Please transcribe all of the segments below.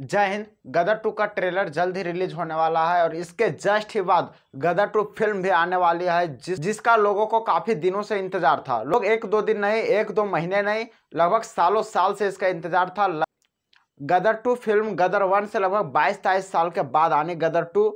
जय हिंद गदर टू का ट्रेलर जल्द ही रिलीज होने वाला है और इसके जस्ट ही बाद गदर टू फिल्म भी आने वाली है जिस जिसका लोगों को काफी दिनों से इंतजार था लोग एक दो दिन नहीं एक दो महीने नहीं लगभग सालों साल से इसका इंतजार था Gadar two film Gadar one से लगभग बाईस तेईस साल के बाद आने गदर टू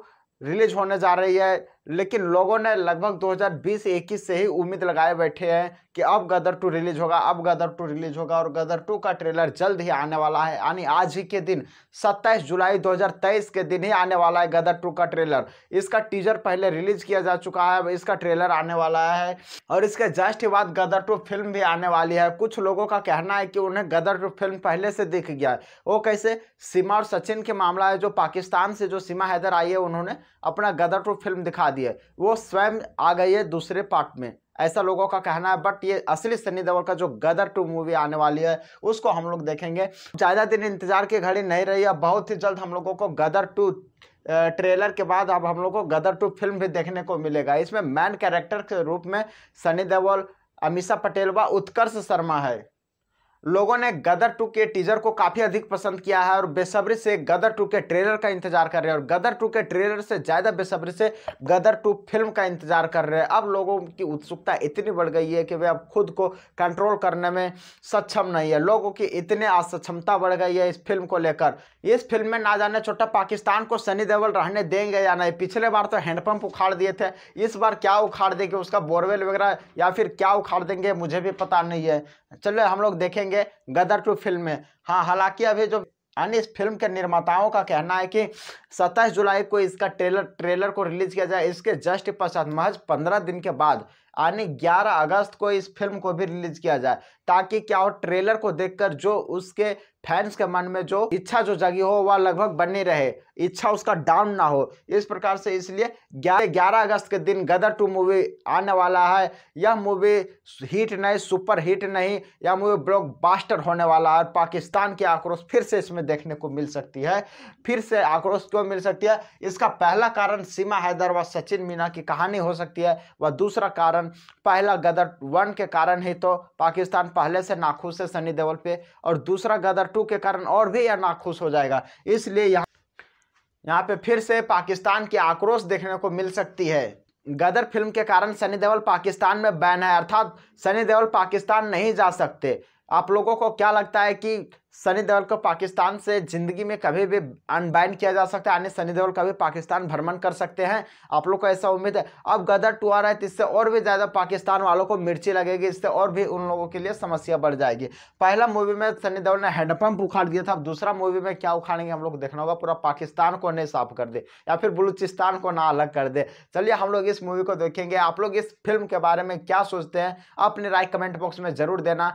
रिलीज होने जा रही है लेकिन लोगों ने लगभग 2020-21 से ही उम्मीद लगाए बैठे हैं कि अब गदर टू रिलीज होगा अब गदर टू रिलीज होगा और गदर टू का ट्रेलर जल्द ही आने वाला है यानी आज ही के दिन 27 जुलाई 2023 के दिन ही आने वाला है गदर टू का ट्रेलर इसका टीजर पहले रिलीज किया जा चुका है अब इसका ट्रेलर आने वाला है और इसके जस्ट ही बाद गदर टू फिल्म भी आने वाली है कुछ लोगों का कहना है कि उन्हें गदर टू फिल्म पहले से दिख गया है वो कैसे सीमा और सचिन के मामला है जो पाकिस्तान से जो सीमा हैदर आई है उन्होंने अपना गदर टू फिल्म दिखा दी दिए वो स्वयं आ गई है दूसरे पार्ट में ऐसा लोगों का कहना है बट ये असली सनी देवल का जो गदर टू मूवी आने वाली है उसको हम लोग देखेंगे ज़्यादा दिन इंतजार की घड़ी नहीं रही है बहुत ही जल्द हम लोगों को गदर टू ट्रेलर के बाद अब हम लोग को गदर टू फिल्म भी देखने को मिलेगा इसमें मैन कैरेक्टर के रूप में सनी देवल अमीषा पटेल व उत्कर्ष शर्मा है लोगों ने गदर टू के टीजर को काफ़ी अधिक पसंद किया है और बेसब्री से गदर टू के ट्रेलर का इंतजार कर रहे हैं और गदर टू के ट्रेलर से ज़्यादा बेसब्री से गदर टू फिल्म का इंतजार कर रहे हैं अब लोगों की उत्सुकता इतनी बढ़ गई है कि वे अब खुद को कंट्रोल करने में सक्षम नहीं है लोगों की इतनी असक्षमता बढ़ गई है इस फिल्म को लेकर इस फिल्म में ना जाने छोटा पाकिस्तान को सनी देवल रहने देंगे या नहीं पिछले बार तो हैंडपंप उखाड़ दिए थे इस बार क्या उखाड़ देंगे उसका बोरवेल वगैरह या फिर क्या उखाड़ देंगे मुझे भी पता नहीं है चलो हम लोग देखेंगे देंगे गदर टू फिल्म में हाँ हालांकि अभी जो अन्य इस फिल्म के निर्माताओं का कहना है कि 27 जुलाई को इसका ट्रेलर ट्रेलर को रिलीज किया जाए इसके जस्ट पश्चात महज 15 दिन के बाद यानी 11 अगस्त को इस फिल्म को भी रिलीज किया जाए ताकि क्या हो ट्रेलर को देखकर जो उसके फैंस के मन में जो इच्छा जो जगी हो वह लगभग बनी रहे इच्छा उसका डाउन ना हो इस प्रकार से इसलिए ग्यारह ग्यारह अगस्त के दिन गदर टू मूवी आने वाला है यह मूवी हिट नहीं सुपर हिट नहीं यह मूवी बास्टर होने वाला है पाकिस्तान की आक्रोश फिर से इसमें देखने को मिल सकती है फिर से आक्रोश क्यों मिल सकती है इसका पहला कारण सीमा हैदर व सचिन मीना की कहानी हो सकती है व दूसरा कारण कारण पहला गदर वन के कारण ही तो पाकिस्तान पहले से नाखुश है सनी देवल पे और दूसरा गदर टू के कारण और भी यह नाखुश हो जाएगा इसलिए यहाँ यहाँ पे फिर से पाकिस्तान की आक्रोश देखने को मिल सकती है गदर फिल्म के कारण सनी देवल पाकिस्तान में बैन है अर्थात सनी देवल पाकिस्तान नहीं जा सकते आप लोगों को क्या लगता है कि सनी देवल को पाकिस्तान से ज़िंदगी में कभी भी अनबाइंड किया जा सकता है यानी सनी देवल कभी पाकिस्तान भ्रमण कर सकते हैं आप लोग को ऐसा उम्मीद है अब गदर टू आ रहा है तो इससे और भी ज़्यादा पाकिस्तान वालों को मिर्ची लगेगी इससे और भी उन लोगों के लिए समस्या बढ़ जाएगी पहला मूवी में सनी देवल ने हैंडपम्प उखाड़ दिया था अब दूसरा मूवी में क्या उखाड़ेंगे हम लोग देखना होगा पूरा पाकिस्तान को नहीं साफ कर दे या फिर बलूचिस्तान को ना अलग कर दे चलिए हम लोग इस मूवी को देखेंगे आप लोग इस फिल्म के बारे में क्या सोचते हैं अपनी राय कमेंट बॉक्स में ज़रूर देना